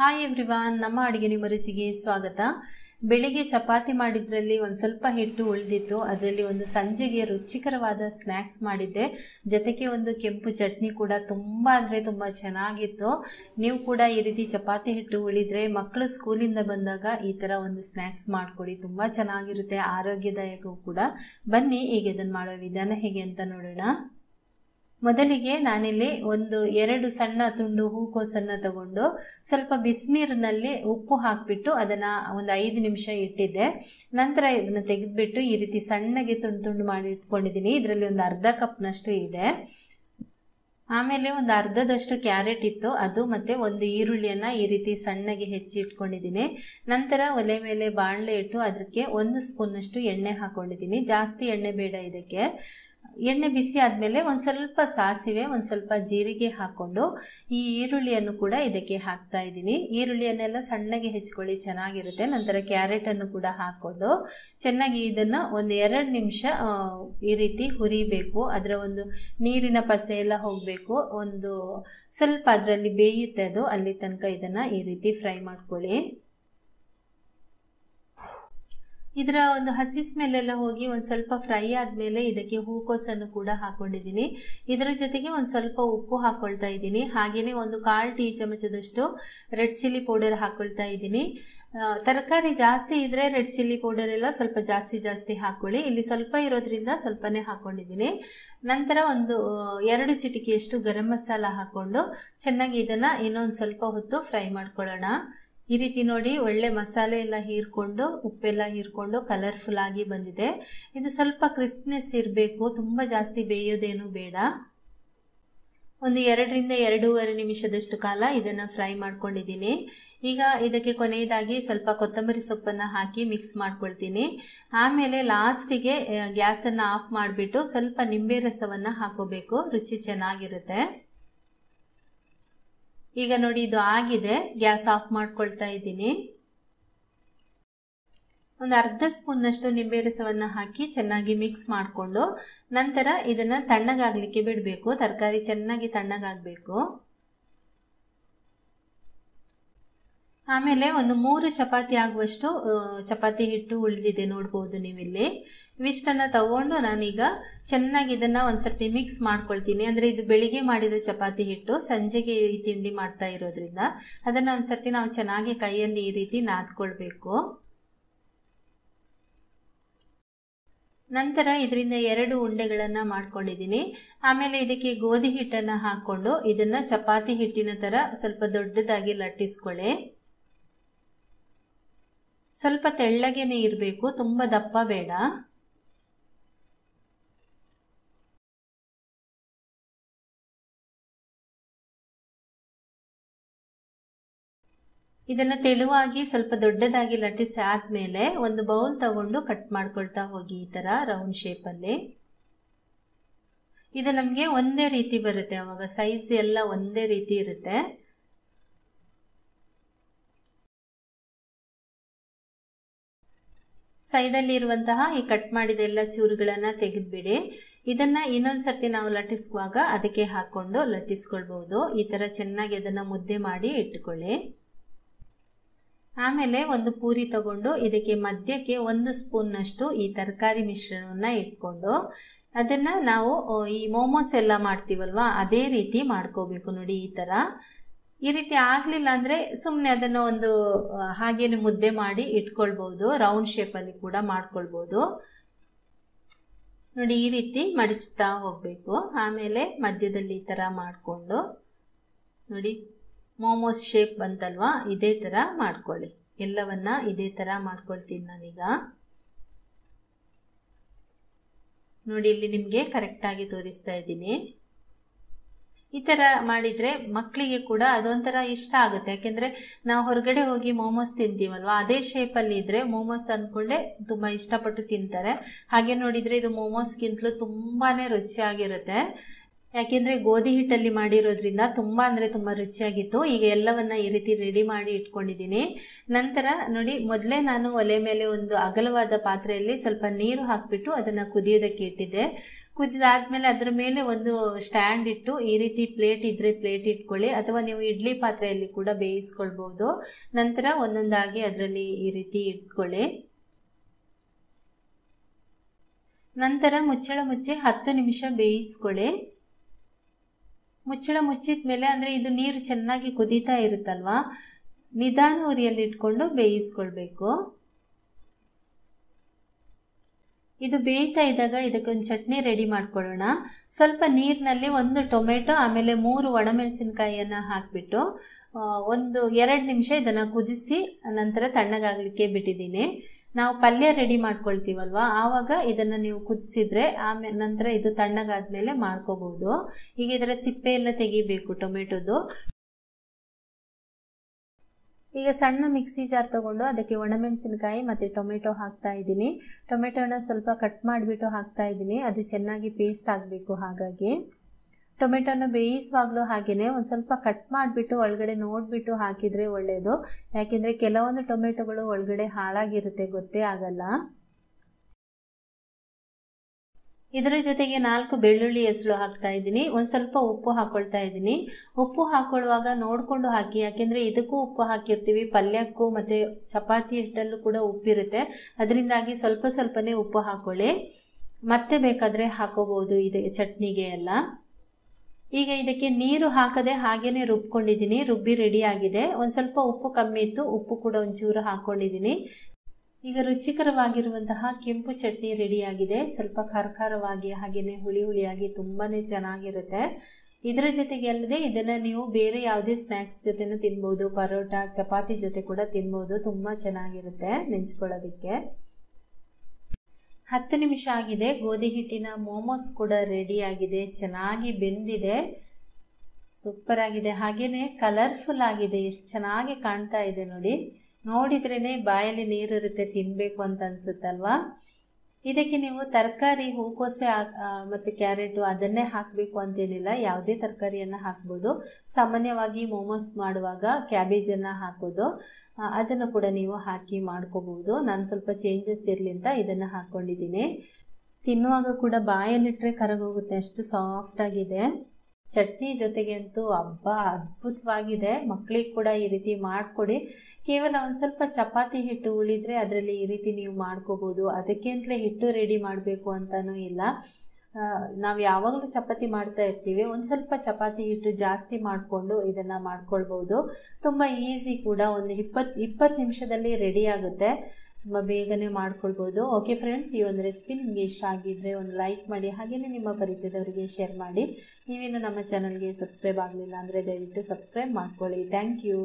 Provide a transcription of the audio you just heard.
hi everyone ನಮ್ಮ ಅಡುಗೆ ನಿಮ್ಮ ರುಚಿಗೆ ಸ್ವಾಗತ ಬೆಳಿಗ್ಗೆ ಚಪಾತಿ ಮಾಡಿದ್ರಲ್ಲಿ ಒಂದು ಸ್ವಲ್ಪ ಹಿಟ್ಟು ಉಳಿದಿತ್ತು ಅದರಲ್ಲಿ ಒಂದು ಸಂಜೆಗೆ ರುಚಿಕರವಾದ ಸ್ನ್ಯಾಕ್ಸ್ ಮಾಡಿದ್ದೆ ಜೊತೆಗೆ ಒಂದು ಕೆಂಪು ಚಟ್ನಿ ಕೂಡ ತುಂಬ ಅಂದರೆ ತುಂಬ ಚೆನ್ನಾಗಿತ್ತು ನೀವು ಕೂಡ ಈ ರೀತಿ ಚಪಾತಿ ಹಿಟ್ಟು ಉಳಿದರೆ ಮಕ್ಕಳು ಸ್ಕೂಲಿಂದ ಬಂದಾಗ ಈ ಥರ ಒಂದು ಸ್ನ್ಯಾಕ್ಸ್ ಮಾಡಿಕೊಡಿ ತುಂಬ ಚೆನ್ನಾಗಿರುತ್ತೆ ಆರೋಗ್ಯದಾಯಕವೂ ಕೂಡ ಬನ್ನಿ ಈಗ ಇದನ್ನು ಮಾಡೋ ವಿಧಾನ ಹೇಗೆ ಅಂತ ನೋಡೋಣ ಮೊದಲಿಗೆ ನಾನಿಲ್ಲಿ ಒಂದು ಎರಡು ಸಣ್ಣ ತುಂಡು ಹೂಕೋಸನ್ನು ತಗೊಂಡು ಸ್ವಲ್ಪ ಬಿಸಿನೀರಿನಲ್ಲಿ ಉಪ್ಪು ಹಾಕಿಬಿಟ್ಟು ಅದನ್ನು ಒಂದು ಐದು ನಿಮಿಷ ಇಟ್ಟಿದ್ದೆ ನಂತರ ಇದನ್ನು ತೆಗೆದುಬಿಟ್ಟು ಈ ರೀತಿ ಸಣ್ಣಗೆ ತುಂಡು ತುಂಡು ಮಾಡಿ ಇಟ್ಕೊಂಡಿದ್ದೀನಿ ಇದರಲ್ಲಿ ಒಂದು ಅರ್ಧ ಕಪ್ನಷ್ಟು ಇದೆ ಆಮೇಲೆ ಒಂದು ಅರ್ಧದಷ್ಟು ಕ್ಯಾರೆಟ್ ಇತ್ತು ಅದು ಮತ್ತು ಒಂದು ಈರುಳ್ಳಿಯನ್ನು ಈ ರೀತಿ ಸಣ್ಣಗೆ ಹೆಚ್ಚಿ ಇಟ್ಕೊಂಡಿದ್ದೀನಿ ನಂತರ ಒಲೆ ಮೇಲೆ ಬಾಣಲೆ ಇಟ್ಟು ಅದಕ್ಕೆ ಒಂದು ಸ್ಪೂನಷ್ಟು ಎಣ್ಣೆ ಹಾಕ್ಕೊಂಡಿದ್ದೀನಿ ಜಾಸ್ತಿ ಎಣ್ಣೆ ಬೇಡ ಇದಕ್ಕೆ ಎಣ್ಣೆ ಬಿಸಿ ಆದಮೇಲೆ ಒಂದು ಸ್ವಲ್ಪ ಸಾಸಿವೆ ಒಂದು ಸ್ವಲ್ಪ ಜೀರಿಗೆ ಹಾಕ್ಕೊಂಡು ಈ ಈರುಳ್ಳಿಯನ್ನು ಕೂಡ ಇದಕ್ಕೆ ಹಾಕ್ತಾ ಇದ್ದೀನಿ ಈರುಳ್ಳಿಯನ್ನೆಲ್ಲ ಸಣ್ಣಗೆ ಹೆಚ್ಕೊಳ್ಳಿ ಚೆನ್ನಾಗಿರುತ್ತೆ ನಂತರ ಕ್ಯಾರೆಟನ್ನು ಕೂಡ ಹಾಕ್ಕೊಂಡು ಚೆನ್ನಾಗಿ ಇದನ್ನು ಒಂದು ಎರಡು ನಿಮಿಷ ಈ ರೀತಿ ಹುರಿಬೇಕು ಅದರ ಒಂದು ನೀರಿನ ಪಸೆ ಎಲ್ಲ ಹೋಗಬೇಕು ಒಂದು ಸ್ವಲ್ಪ ಅದರಲ್ಲಿ ಬೇಯುತ್ತೆ ಅದು ಅಲ್ಲಿ ತನಕ ಇದನ್ನು ಈ ರೀತಿ ಫ್ರೈ ಮಾಡ್ಕೊಳ್ಳಿ ಇದರ ಒಂದು ಹಸಿ ಸ್ಮೆಲ್ ಹೋಗಿ ಒಂದು ಸ್ವಲ್ಪ ಫ್ರೈ ಆದಮೇಲೆ ಇದಕ್ಕೆ ಹೂಕೋಸನ್ನು ಕೂಡ ಹಾಕೊಂಡಿದ್ದೀನಿ ಇದರ ಜೊತೆಗೆ ಒಂದು ಸ್ವಲ್ಪ ಉಪ್ಪು ಹಾಕೊಳ್ತಾ ಇದ್ದೀನಿ ಹಾಗೆಯೇ ಒಂದು ಕಾಲು ಟೀ ಚಮಚದಷ್ಟು ರೆಡ್ ಚಿಲ್ಲಿ ಪೌಡರ್ ಹಾಕೊಳ್ತಾ ಇದ್ದೀನಿ ತರಕಾರಿ ಜಾಸ್ತಿ ಇದ್ರೆ ರೆಡ್ ಚಿಲ್ಲಿ ಪೌಡರ್ ಎಲ್ಲ ಸ್ವಲ್ಪ ಜಾಸ್ತಿ ಜಾಸ್ತಿ ಹಾಕೊಳ್ಳಿ ಇಲ್ಲಿ ಸ್ವಲ್ಪ ಇರೋದ್ರಿಂದ ಸ್ವಲ್ಪನೇ ಹಾಕೊಂಡಿದ್ದೀನಿ ನಂತರ ಒಂದು ಎರಡು ಚಿಟಿಕೆಯಷ್ಟು ಗರಂ ಮಸಾಲ ಹಾಕ್ಕೊಂಡು ಚೆನ್ನಾಗಿ ಇದನ್ನು ಇನ್ನೊಂದು ಸ್ವಲ್ಪ ಹೊತ್ತು ಫ್ರೈ ಮಾಡ್ಕೊಳ್ಳೋಣ ಈ ರೀತಿ ನೋಡಿ ಒಳ್ಳೆ ಮಸಾಲೆ ಎಲ್ಲ ಹೀರ್ಕೊಂಡು ಉಪ್ಪೆಲ್ಲ ಹೀರ್ಕೊಂಡು ಕಲರ್ಫುಲ್ ಆಗಿ ಬಂದಿದೆ ಇದು ಸ್ವಲ್ಪ ಕ್ರಿಸ್ಪ್ನೆಸ್ ಇರಬೇಕು ತುಂಬ ಜಾಸ್ತಿ ಬೇಯೋದೇನು ಬೇಡ ಒಂದು ಎರಡರಿಂದ ಎರಡೂವರೆ ನಿಮಿಷದಷ್ಟು ಕಾಲ ಇದನ್ನು ಫ್ರೈ ಮಾಡ್ಕೊಂಡಿದ್ದೀನಿ ಈಗ ಇದಕ್ಕೆ ಕೊನೆಯದಾಗಿ ಸ್ವಲ್ಪ ಕೊತ್ತಂಬರಿ ಸೊಪ್ಪನ್ನು ಹಾಕಿ ಮಿಕ್ಸ್ ಮಾಡ್ಕೊಳ್ತೀನಿ ಆಮೇಲೆ ಲಾಸ್ಟಿಗೆ ಗ್ಯಾಸನ್ನು ಆಫ್ ಮಾಡಿಬಿಟ್ಟು ಸ್ವಲ್ಪ ನಿಂಬೆ ರಸವನ್ನು ಹಾಕೋಬೇಕು ರುಚಿ ಚೆನ್ನಾಗಿರುತ್ತೆ ಈಗ ನೋಡಿ ಇದು ಆಗಿದೆ ಗ್ಯಾಸ್ ಆಫ್ ಮಾಡ್ಕೊಳ್ತಾ ಇದ್ದೀನಿ ಒಂದು ಅರ್ಧ ಸ್ಪೂನ್ನಷ್ಟು ನಿಂಬೆ ರಸವನ್ನು ಹಾಕಿ ಚೆನ್ನಾಗಿ ಮಿಕ್ಸ್ ಮಾಡಿಕೊಂಡು ನಂತರ ಇದನ್ನು ತಣ್ಣಗಾಗಲಿಕ್ಕೆ ಬಿಡಬೇಕು ತರಕಾರಿ ಚೆನ್ನಾಗಿ ತಣ್ಣಗಾಗಬೇಕು ಆಮೇಲೆ ಒಂದು ಮೂರು ಚಪಾತಿ ಆಗುವಷ್ಟು ಚಪಾತಿ ಹಿಟ್ಟು ಉಳಿದಿದೆ ನೋಡ್ಬೋದು ನೀವಿಲ್ಲಿ ಇವಿಷ್ಟನ್ನು ತಗೊಂಡು ನಾನೀಗ ಚೆನ್ನಾಗಿ ಇದನ್ನು ಒಂದ್ಸರ್ತಿ ಮಿಕ್ಸ್ ಮಾಡ್ಕೊಳ್ತೀನಿ ಅಂದರೆ ಇದು ಬೆಳಿಗ್ಗೆ ಮಾಡಿದ ಚಪಾತಿ ಹಿಟ್ಟು ಸಂಜೆಗೆ ಈ ತಿಂಡಿ ಮಾಡ್ತಾ ಇರೋದ್ರಿಂದ ಅದನ್ನು ಒಂದ್ಸರ್ತಿ ನಾವು ಚೆನ್ನಾಗಿ ಕೈಯಲ್ಲಿ ಈ ರೀತಿ ನಾದ್ಕೊಳ್ಬೇಕು ನಂತರ ಇದರಿಂದ ಎರಡು ಉಂಡೆಗಳನ್ನು ಮಾಡ್ಕೊಂಡಿದ್ದೀನಿ ಆಮೇಲೆ ಇದಕ್ಕೆ ಗೋಧಿ ಹಿಟ್ಟನ್ನು ಹಾಕ್ಕೊಂಡು ಇದನ್ನು ಚಪಾತಿ ಹಿಟ್ಟಿನ ಥರ ಸ್ವಲ್ಪ ದೊಡ್ಡದಾಗಿ ಲಟ್ಟಿಸ್ಕೊಳ್ಳಿ ಸ್ವಲ್ಪ ತೆಳ್ಳಗೆನೆ ಇರಬೇಕು ತುಂಬ ದಪ್ಪ ಬೇಡ ಇದನ್ನು ತೆಳುವಾಗಿ ಸ್ವಲ್ಪ ದೊಡ್ಡದಾಗಿ ಲಟ್ಟಿಸಿ ಆದಮೇಲೆ ಒಂದು ಬೌಲ್ ತಗೊಂಡು ಕಟ್ ಮಾಡ್ಕೊಳ್ತಾ ಹೋಗಿ ಈ ಥರ ರೌಂಡ್ ಶೇಪಲ್ಲಿ ಇದು ನಮಗೆ ಒಂದೇ ರೀತಿ ಬರುತ್ತೆ ಅವಾಗ ಸೈಜ್ ಎಲ್ಲ ಒಂದೇ ರೀತಿ ಇರುತ್ತೆ ಅಲ್ಲಿ ಇರುವಂತಹ ಈ ಕಟ್ ಮಾಡಿದ ಎಲ್ಲ ಚೂರುಗಳನ್ನು ತೆಗೆದ್ಬಿಡಿ ಇದನ್ನ ಇನ್ನೊಂದ್ಸರ್ತಿ ನಾವು ಲಟ್ಟಿಸುವಾಗ ಅದಕ್ಕೆ ಹಾಕೊಂಡು ಲಟ್ಟಿಸ್ಕೊಳ್ಬೋದು ಈ ತರ ಚೆನ್ನಾಗಿ ಅದನ್ನ ಮುದ್ದೆ ಮಾಡಿ ಇಟ್ಟುಕೊಳ್ಳಿ ಆಮೇಲೆ ಒಂದು ಪೂರಿ ತಗೊಂಡು ಇದಕ್ಕೆ ಮಧ್ಯಕ್ಕೆ ಒಂದು ಸ್ಪೂನ್ನಷ್ಟು ಈ ತರಕಾರಿ ಮಿಶ್ರಣವನ್ನ ಇಟ್ಕೊಂಡು ಅದನ್ನ ನಾವು ಈ ಮೋಮೋಸ್ ಎಲ್ಲ ಮಾಡ್ತೀವಲ್ವಾ ಅದೇ ರೀತಿ ಮಾಡ್ಕೋಬೇಕು ನೋಡಿ ಈ ತರ ಈ ರೀತಿ ಆಗಲಿಲ್ಲ ಅಂದರೆ ಸುಮ್ಮನೆ ಅದನ್ನು ಒಂದು ಹಾಗೇನೆ ಮುದ್ದೆ ಮಾಡಿ ಇಟ್ಕೊಳ್ಬೋದು ರೌಂಡ್ ಶೇಪಲ್ಲಿ ಕೂಡ ಮಾಡ್ಕೊಳ್ಬೋದು ನೋಡಿ ಈ ರೀತಿ ಮಡಿಚ್ತಾ ಹೋಗ್ಬೇಕು ಆಮೇಲೆ ಮಧ್ಯದಲ್ಲಿ ಈ ಥರ ಮಾಡಿಕೊಂಡು ನೋಡಿ ಮೋಮೋಸ್ ಶೇಪ್ ಬಂತಲ್ವಾ ಇದೇ ಥರ ಮಾಡ್ಕೊಳ್ಳಿ ಎಲ್ಲವನ್ನ ಇದೇ ಥರ ಮಾಡ್ಕೊಳ್ತೀನಿ ನಾನೀಗ ನೋಡಿ ಇಲ್ಲಿ ನಿಮಗೆ ಕರೆಕ್ಟಾಗಿ ತೋರಿಸ್ತಾ ಇದ್ದೀನಿ ಈ ಥರ ಮಾಡಿದರೆ ಮಕ್ಕಳಿಗೆ ಕೂಡ ಅದೊಂಥರ ಇಷ್ಟ ಆಗುತ್ತೆ ಯಾಕೆಂದರೆ ನಾವು ಹೊರಗಡೆ ಹೋಗಿ ಮೋಮೋಸ್ ತಿಂತೀವಲ್ವ ಅದೇ ಶೇಪಲ್ಲಿ ಇದ್ದರೆ ಮೋಮೋಸ್ ಅಂದ್ಕೊಳ್ಳೆ ತುಂಬ ಇಷ್ಟಪಟ್ಟು ತಿಂತಾರೆ ಹಾಗೆ ನೋಡಿದರೆ ಇದು ಮೋಮೋಸ್ಗಿಂತಲೂ ತುಂಬಾ ರುಚಿಯಾಗಿರುತ್ತೆ ಯಾಕೆಂದರೆ ಗೋಧಿ ಹಿಟ್ಟಲ್ಲಿ ಮಾಡಿರೋದ್ರಿಂದ ತುಂಬ ಅಂದರೆ ತುಂಬ ರುಚಿಯಾಗಿತ್ತು ಈಗ ಎಲ್ಲವನ್ನು ಈ ರೀತಿ ರೆಡಿ ಮಾಡಿ ಇಟ್ಕೊಂಡಿದ್ದೀನಿ ನಂತರ ನೋಡಿ ಮೊದಲೇ ನಾನು ಒಲೆ ಮೇಲೆ ಒಂದು ಅಗಲವಾದ ಪಾತ್ರೆಯಲ್ಲಿ ಸ್ವಲ್ಪ ನೀರು ಹಾಕಿಬಿಟ್ಟು ಅದನ್ನು ಕುದಿಯೋದಕ್ಕೆ ಇಟ್ಟಿದ್ದೆ ಕುದಿದಾದ್ಮೇಲೆ ಅದರ ಮೇಲೆ ಒಂದು ಸ್ಟ್ಯಾಂಡ್ ಇಟ್ಟು ಈ ರೀತಿ ಪ್ಲೇಟ್ ಇದ್ರೆ ಪ್ಲೇಟ್ ಇಟ್ಕೊಳ್ಳಿ ಅಥವಾ ನೀವು ಇಡ್ಲಿ ಪಾತ್ರೆಯಲ್ಲಿ ಕೂಡ ಬೇಯಿಸ್ಕೊಳ್ಬಹುದು ನಂತರ ಒಂದೊಂದಾಗಿ ಅದರಲ್ಲಿ ಈ ರೀತಿ ಇಟ್ಕೊಳ್ಳಿ ನಂತರ ಮುಚ್ಚಳ ಮುಚ್ಚಿ ಹತ್ತು ನಿಮಿಷ ಬೇಯಿಸ್ಕೊಳ್ಳಿ ಮುಚ್ಚಳ ಮುಚ್ಚಿದ ಮೇಲೆ ಅಂದ್ರೆ ಇದು ನೀರು ಚೆನ್ನಾಗಿ ಕುದೀತಾ ಇರುತ್ತಲ್ವಾ ನಿಧಾನ ಉರಿಯಲ್ಲಿ ಇಟ್ಕೊಂಡು ಬೇಯಿಸ್ಕೊಳ್ಬೇಕು ಇದು ಬೇಯ್ತಾ ಇದ್ದಾಗ ಇದಕ್ಕೊಂದು ಚಟ್ನಿ ರೆಡಿ ಮಾಡ್ಕೊಳ್ಳೋಣ ಸ್ವಲ್ಪ ನೀರಿನಲ್ಲಿ ಒಂದು ಟೊಮೆಟೊ ಆಮೇಲೆ ಮೂರು ಒಣಮೆಣಸಿನ್ಕಾಯಿಯನ್ನು ಹಾಕಿಬಿಟ್ಟು ಒಂದು ಎರಡು ನಿಮಿಷ ಇದನ್ನು ಕುದಿಸಿ ನಂತರ ತಣ್ಣಗಾಗಲಿಕ್ಕೆ ಬಿಟ್ಟಿದ್ದೀನಿ ನಾವು ಪಲ್ಯ ರೆಡಿ ಮಾಡ್ಕೊಳ್ತೀವಲ್ವಾ ಆವಾಗ ಇದನ್ನು ನೀವು ಕುದಿಸಿದ್ರೆ ಆಮೇಲೆ ನಂತರ ಇದು ತಣ್ಣಗಾದ ಮೇಲೆ ಮಾಡ್ಕೋಬಹುದು ಈಗ ಇದರ ಸಿಪ್ಪೆ ತೆಗಿಬೇಕು ಟೊಮೆಟೊದು ಈಗ ಸಣ್ಣ ಮಿಕ್ಸಿ ಜಾರ್ ತಗೊಂಡು ಅದಕ್ಕೆ ಒಣಮೆಣಸಿನಕಾಯಿ ಮತ್ತು ಟೊಮೆಟೊ ಹಾಕ್ತಾ ಇದ್ದೀನಿ ಟೊಮೆಟೊನ ಸ್ವಲ್ಪ ಕಟ್ ಮಾಡಿಬಿಟ್ಟು ಹಾಕ್ತಾ ಇದ್ದೀನಿ ಅದು ಚೆನ್ನಾಗಿ ಪೇಸ್ಟ್ ಆಗಬೇಕು ಹಾಗಾಗಿ ಟೊಮೆಟೊನ ಬೇಯಿಸುವಾಗಲೂ ಹಾಗೆಯೇ ಒಂದು ಸ್ವಲ್ಪ ಕಟ್ ಮಾಡಿಬಿಟ್ಟು ಒಳಗಡೆ ನೋಡಿಬಿಟ್ಟು ಹಾಕಿದರೆ ಒಳ್ಳೆಯದು ಯಾಕೆಂದರೆ ಕೆಲವೊಂದು ಟೊಮೆಟೊಗಳು ಒಳಗಡೆ ಹಾಳಾಗಿರುತ್ತೆ ಗೊತ್ತೇ ಆಗಲ್ಲ ಇದರ ಜೊತೆಗೆ ನಾಲ್ಕು ಬೆಳ್ಳುಳ್ಳಿ ಹೆಸರು ಹಾಕ್ತಾ ಇದ್ದೀನಿ ಒಂದು ಸ್ವಲ್ಪ ಉಪ್ಪು ಹಾಕೊಳ್ತಾ ಇದ್ದೀನಿ ಉಪ್ಪು ಹಾಕೊಳ್ಳುವಾಗ ನೋಡಿಕೊಂಡು ಹಾಕಿ ಯಾಕೆಂದರೆ ಇದಕ್ಕೂ ಉಪ್ಪು ಹಾಕಿರ್ತೀವಿ ಪಲ್ಯಕ್ಕೂ ಮತ್ತು ಚಪಾತಿ ಹಿಟ್ಟಲ್ಲೂ ಕೂಡ ಉಪ್ಪಿರುತ್ತೆ ಅದರಿಂದಾಗಿ ಸ್ವಲ್ಪ ಸ್ವಲ್ಪನೇ ಉಪ್ಪು ಹಾಕೊಳ್ಳಿ ಮತ್ತೆ ಬೇಕಾದರೆ ಹಾಕೋಬೋದು ಇದೆ ಚಟ್ನಿಗೆ ಎಲ್ಲ ಈಗ ಇದಕ್ಕೆ ನೀರು ಹಾಕದೆ ಹಾಗೇನೆ ರುಬ್ಕೊಂಡಿದ್ದೀನಿ ರುಬ್ಬಿ ರೆಡಿ ಆಗಿದೆ ಒಂದು ಸ್ವಲ್ಪ ಉಪ್ಪು ಕಮ್ಮಿ ಇತ್ತು ಉಪ್ಪು ಕೂಡ ಒಂಚೂರು ಹಾಕ್ಕೊಂಡಿದ್ದೀನಿ ಈಗ ರುಚಿಕರವಾಗಿರುವಂತಹ ಕೆಂಪು ಚಟ್ನಿ ರೆಡಿಯಾಗಿದೆ ಸ್ವಲ್ಪ ಖಾರಖಾರವಾಗಿ ಹಾಗೇನೆ ಹುಳಿ ಹುಳಿಯಾಗಿ ತುಂಬಾ ಚೆನ್ನಾಗಿರುತ್ತೆ ಇದರ ಜೊತೆಗೆ ಅಲ್ಲದೆ ಇದನ್ನು ನೀವು ಬೇರೆ ಯಾವುದೇ ಸ್ನ್ಯಾಕ್ಸ್ ಜೊತೆನ ತಿನ್ಬೋದು ಪರೋಟ ಚಪಾತಿ ಜೊತೆ ಕೂಡ ತಿನ್ಬೋದು ತುಂಬ ಚೆನ್ನಾಗಿರುತ್ತೆ ನೆಂಚ್ಕೊಳ್ಳೋದಕ್ಕೆ ಹತ್ತು ನಿಮಿಷ ಆಗಿದೆ ಗೋಧಿ ಹಿಟ್ಟಿನ ಮೋಮೋಸ್ ಕೂಡ ರೆಡಿಯಾಗಿದೆ ಚೆನ್ನಾಗಿ ಬೆಂದಿದೆ ಸೂಪರ್ ಆಗಿದೆ ಹಾಗೆಯೇ ಕಲರ್ಫುಲ್ ಆಗಿದೆ ಎಷ್ಟು ಚೆನ್ನಾಗಿ ಕಾಣ್ತಾ ಇದೆ ನೋಡಿ ನೋಡಿದ್ರೇ ಬಾಯಲ್ಲಿ ನೀರಿರುತ್ತೆ ತಿನ್ನಬೇಕು ಅಂತ ಅನಿಸುತ್ತಲ್ವಾ ಇದಕ್ಕೆ ನೀವು ತರಕಾರಿ ಹೂಕೋಸೆ ಮತ್ತು ಕ್ಯಾರೆಟು ಅದನ್ನೇ ಹಾಕಬೇಕು ಅಂತೇನಿಲ್ಲ ಯಾವುದೇ ತರಕಾರಿಯನ್ನು ಹಾಕ್ಬೋದು ಸಾಮಾನ್ಯವಾಗಿ ಮೋಮೋಸ್ ಮಾಡುವಾಗ ಕ್ಯಾಬೇಜನ್ನು ಹಾಕೋದು ಅದನ್ನು ಕೂಡ ನೀವು ಹಾಕಿ ಮಾಡ್ಕೋಬೋದು ನಾನು ಸ್ವಲ್ಪ ಚೇಂಜಸ್ ಇರಲಿ ಅಂತ ಇದನ್ನು ಹಾಕ್ಕೊಂಡಿದ್ದೀನಿ ತಿನ್ನುವಾಗ ಕೂಡ ಬಾಯಲ್ಲಿಟ್ಟರೆ ಕರಗೋಗುತ್ತೆ ಅಷ್ಟು ಸಾಫ್ಟಾಗಿದೆ ಚಟ್ನಿ ಜೊತೆಗೆ ಅಂತೂ ಹಬ್ಬ ಅದ್ಭುತವಾಗಿದೆ ಮಕ್ಕಳಿಗೆ ಕೂಡ ಈ ರೀತಿ ಮಾಡಿಕೊಡಿ ಕೇವಲ ಒಂದು ಸ್ವಲ್ಪ ಚಪಾತಿ ಹಿಟ್ಟು ಉಳಿದರೆ ಅದರಲ್ಲಿ ಈ ರೀತಿ ನೀವು ಮಾಡ್ಕೋಬೋದು ಅದಕ್ಕೆಂತಲೇ ಹಿಟ್ಟು ರೆಡಿ ಮಾಡಬೇಕು ಅಂತಲೂ ಇಲ್ಲ ನಾವು ಯಾವಾಗಲೂ ಚಪಾತಿ ಮಾಡ್ತಾ ಇರ್ತೀವಿ ಒಂದು ಸ್ವಲ್ಪ ಚಪಾತಿ ಹಿಟ್ಟು ಜಾಸ್ತಿ ಮಾಡಿಕೊಂಡು ಇದನ್ನು ಮಾಡ್ಕೊಳ್ಬೋದು ತುಂಬ ಈಸಿ ಕೂಡ ಒಂದು ಇಪ್ಪತ್ತು ಇಪ್ಪತ್ತು ನಿಮಿಷದಲ್ಲಿ ರೆಡಿ ಆಗುತ್ತೆ ತುಂಬ ಬೇಗನೆ ಮಾಡ್ಕೊಳ್ಬೋದು ಓಕೆ ಫ್ರೆಂಡ್ಸ್ ಈ ಒಂದು ರೆಸಿಪಿ ನಿಮಗೆ ಇಷ್ಟ ಆಗಿದ್ದರೆ ಒಂದು ಲೈಕ್ ಮಾಡಿ ಹಾಗೆಯೇ ನಿಮ್ಮ ಪರಿಚಯದವರಿಗೆ ಶೇರ್ ಮಾಡಿ ನೀವೇನು ನಮ್ಮ ಚಾನಲ್ಗೆ ಸಬ್ಸ್ಕ್ರೈಬ್ ಆಗಲಿಲ್ಲ ಅಂದರೆ ದಯವಿಟ್ಟು ಸಬ್ಸ್ಕ್ರೈಬ್ ಮಾಡ್ಕೊಳ್ಳಿ ಥ್ಯಾಂಕ್ ಯು